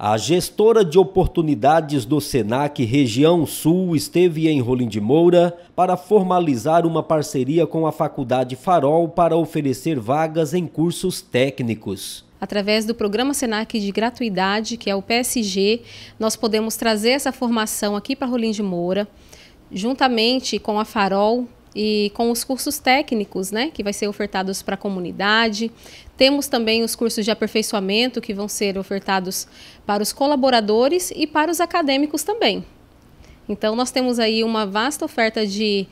A gestora de oportunidades do SENAC Região Sul esteve em Rolim de Moura para formalizar uma parceria com a Faculdade Farol para oferecer vagas em cursos técnicos. Através do programa SENAC de gratuidade, que é o PSG, nós podemos trazer essa formação aqui para Rolim de Moura, juntamente com a Farol, e com os cursos técnicos, né, que vai ser ofertados para a comunidade. Temos também os cursos de aperfeiçoamento que vão ser ofertados para os colaboradores e para os acadêmicos também. Então nós temos aí uma vasta oferta de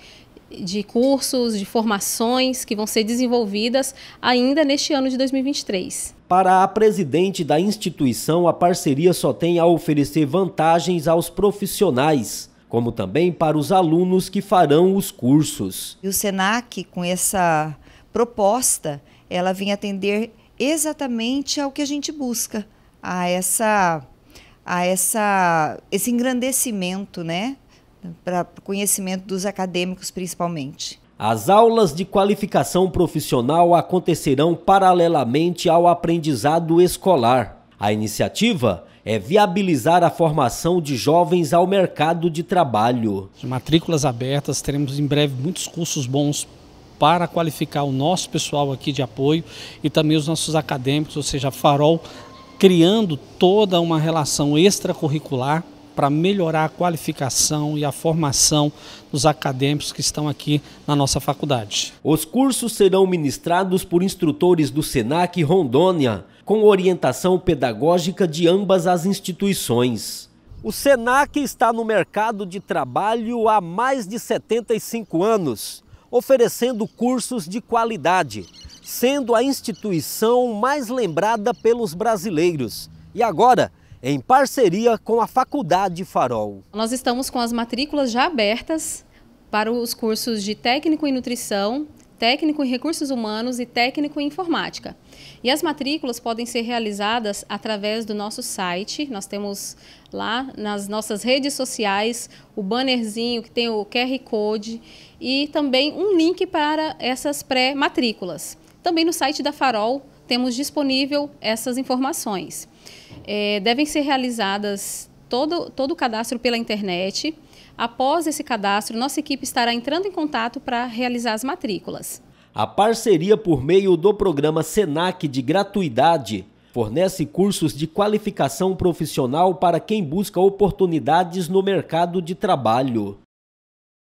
de cursos, de formações que vão ser desenvolvidas ainda neste ano de 2023. Para a presidente da instituição, a parceria só tem a oferecer vantagens aos profissionais como também para os alunos que farão os cursos. E o SENAC, com essa proposta, ela vem atender exatamente ao que a gente busca, a essa a essa esse engrandecimento, né, para conhecimento dos acadêmicos principalmente. As aulas de qualificação profissional acontecerão paralelamente ao aprendizado escolar. A iniciativa é viabilizar a formação de jovens ao mercado de trabalho. De matrículas abertas, teremos em breve muitos cursos bons para qualificar o nosso pessoal aqui de apoio e também os nossos acadêmicos, ou seja, Farol criando toda uma relação extracurricular para melhorar a qualificação e a formação dos acadêmicos que estão aqui na nossa faculdade. Os cursos serão ministrados por instrutores do SENAC Rondônia com orientação pedagógica de ambas as instituições. O SENAC está no mercado de trabalho há mais de 75 anos, oferecendo cursos de qualidade, sendo a instituição mais lembrada pelos brasileiros. E agora, em parceria com a Faculdade Farol. Nós estamos com as matrículas já abertas para os cursos de técnico em nutrição, técnico em recursos humanos e técnico em informática. E as matrículas podem ser realizadas através do nosso site. Nós temos lá nas nossas redes sociais o bannerzinho que tem o QR Code e também um link para essas pré-matrículas. Também no site da Farol temos disponível essas informações. É, devem ser realizadas todo, todo o cadastro pela internet. Após esse cadastro, nossa equipe estará entrando em contato para realizar as matrículas. A parceria por meio do programa SENAC de gratuidade fornece cursos de qualificação profissional para quem busca oportunidades no mercado de trabalho.